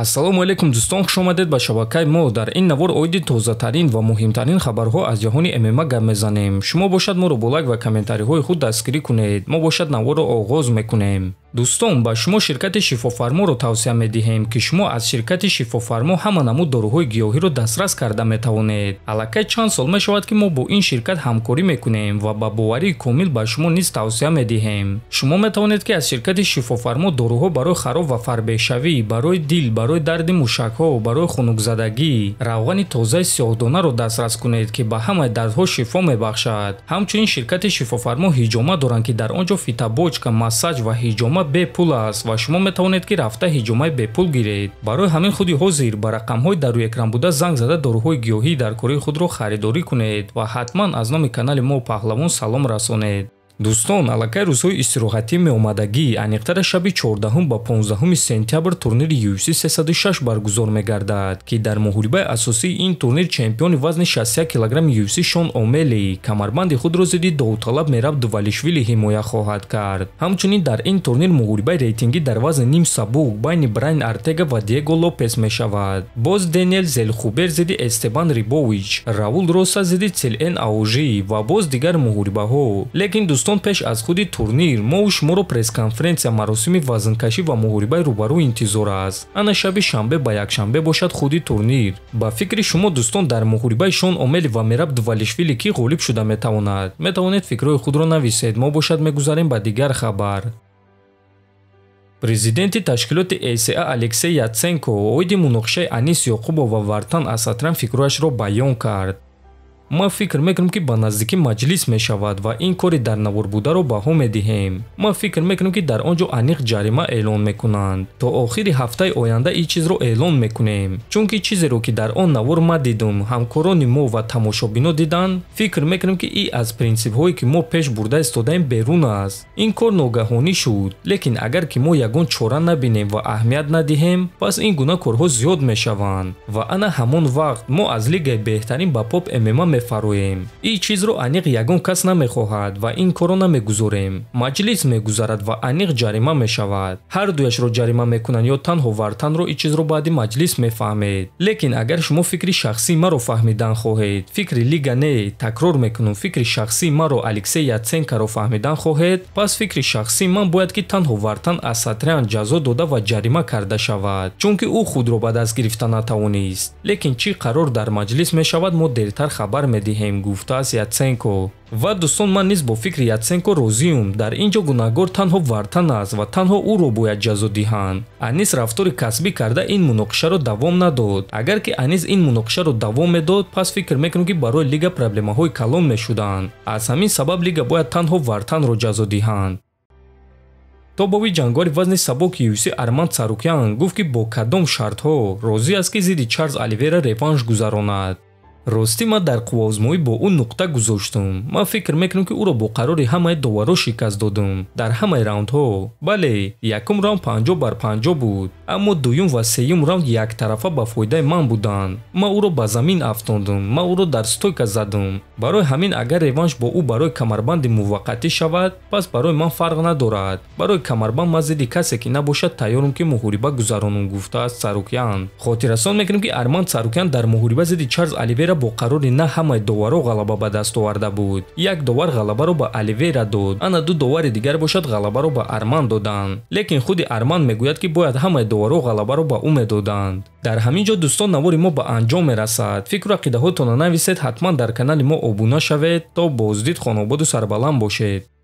ассалому алайкум дӯстон хуш омадед ба шабакаи мо дар ин навор оиди тозатарин ва муҳимтарин хабарҳо аз ҷаҳони мма гап мезанем шумо бошад моро бо лайк ва комментариҳои худ дастгирӣ кунед мо бошад наворро оғоз мекунем дӯстон ба шумо ширкати шифофарморо тавсия медиҳем ки шумо аз ширкати шифофармо ҳама намуд доруҳои гиёҳиро дастрас карда метавонед аллакай чанд сол мешавад ки мо бо ин ширкат ҳамкорӣ мекунем ва ба боварии комил ба шумо низ тавсия медиҳем шумо метавонед ки аз ширкати шифофармо доруҳо барои хароб ва фарбешавӣ барои дил бар барои дарди мушакҳо барои хунукзадагӣ равғани тозаи сиёҳдонаро дастрас кунед ки ба ҳамаи дардҳо шифо мебахшад ҳамчунин ширкати шифофармо ҳиҷома доранд ки дар он ҷо фитабочка массаҷ ва ҳиҷома бепул аст ва шумо метавонед ки рафта ҳиҷомаи бепул гиред барои ҳамин худи ҳозир ба рақамҳои дар рӯекран буда занг зада доруҳои гиёҳӣ дар кораи худро харидорӣ кунед ва ҳатман аз номи канали мо паҳлавон салом расонед дӯстон аллакай рӯзҳои истироҳати меомадагӣ аниқтар аз шаби 14 ба 15 сентябр турнири юси 306 баргузор мегардад ки дар муҳорибаи асосии ин турнир чемпиони вазни 61 килограмми юси шон омели камарбанди худро зидди довталаб мераб дувалишвили ҳимоя хоҳад кард ҳамчунин дар ин турнир муҳорибаи рейтингӣ дар вазни ним сабук байни брайн артега ва диего лопес мешавад боз дэниел зелхубер зидди эстебан рибович раул роса зидди целен аужӣ ва боз дигар муҳорибаҳо лекин дӯстон пеш аз худи турнир мо ва шуморо пресс-конференсия маросими вазнкашӣ ва муҳорибаи рӯбарӯ интизор аст ана шаби шанбе ба якшанбе бошад худи турнир ба фикри шумо дӯстон дар муҳорибаи шон омели ва мераб дувалишвили кӣ ғолиб шуда метавонад метавонед фикрҳои худро нависед мо бошад мегузарем ба дигар хабар президенти ташкилоти эса алексей яценко оиди муноқишаи анис ёқубов ва вартан асатран фикрҳояшро баён кард ман фикр мекунем ки ба наздикӣ маҷлис мешавад ва ин кори дарнавор бударо баҳо медиҳем ман фикр мекунем ки дар он ҷо аниқ ҷарима эълон мекунанд то охири ҳафтаи оянда ин чизро эълон мекунем чунки чизеро ки дар он навор ма дидум ҳамкорони мо ва тамошобино диданд фикр мекунем ки и аз принсипҳое ки мо пеш бурда истодаем берун аст ин кор ногаҳонӣ шуд лекин агар ки мо ягон чора набинем ва аҳамият надиҳем пас ин гуна корҳо зиёд мешаванд ва ана ҳамон вақт мо аз лигаи беҳтарин ба поп мма намефароем и чизро аниқ ягон кас намехоҳад ва ин корро намегузорем маҷлис мегузарад ва аниқ ҷарима мешавад ҳардуяшро ҷарима мекунанд ё танҳо вартанро и чизро баъди маҷлис мефаҳмед лекин агар шумо фикри шахсии маро фаҳмидан хоҳед фикри лига не такрор мекунам фикри шахсии маро алексей яценкаро фаҳмидан хоҳед пас фикри шахсии ман бояд ки танҳо вартан аз сатриан ҷазо дода ва ҷарима карда шавад чунки ӯ худро ба даст гирифта натавонист лекин чӣ қарор дар маҷлис мешавад мо дертар хабар медиҳем гуфтааст яценко ва дӯстон ман низ бо фикри яценко розиюм дар ин ҷо гунаҳгор танҳо вартан аст ва танҳо ӯро бояд ҷазо диҳанд анис рафтори касбӣ карда ин муноқишаро давом надод агар ки анис ин муноқишаро давом медод пас фикр мекунӣ ки барои лига проблемаҳои калон мешуданд аз ҳамин сабаб лига бояд танҳо вартанро ҷазо диҳанд тобови ҷанговари вазни сабоки юси арман царукян гуфт ки бо кадом шартҳо розӣ аст ки зидди чарлз аливера реванш гузаронад راستی ما در قوازموی با اون نقطه گذاشتم ما فکر میکنم که او را با قراری همه دوارو شکست دادم در همه راوند ها بله یکم راوند پنجا بر پنجا بود اما دویم و سییم راوند یک طرفه با فایده من بودند ما او رو به زمین افتاندم ما او رو در ستوک زدم برای همین اگر ریوانش با او برای کمربند موقت شود پس برای من فرق ندارد برای کمربند مزید کسی که نباشد تیارم که موحریبه گزارون گفته است خاطر خاطرستون میکنیم که آرمان سروکیان در موحریبه چارز چارلز الیویرا با قرار نه همه دوارو غلبه به دست آورده بود یک دوار غلبه را با الیویرا داد آن دو دور دیگر باشد غلبه را به آرمان دادند لیکن خود آرمان میگوید که باید همه دوارو غلبه را با امید دادند در همین جا دوستان نوور ما به انجام رسد فکر را قیدوتونانو ویسید حتما در کانال ما обуна шавед то боздид хонободу сарбаланд бошед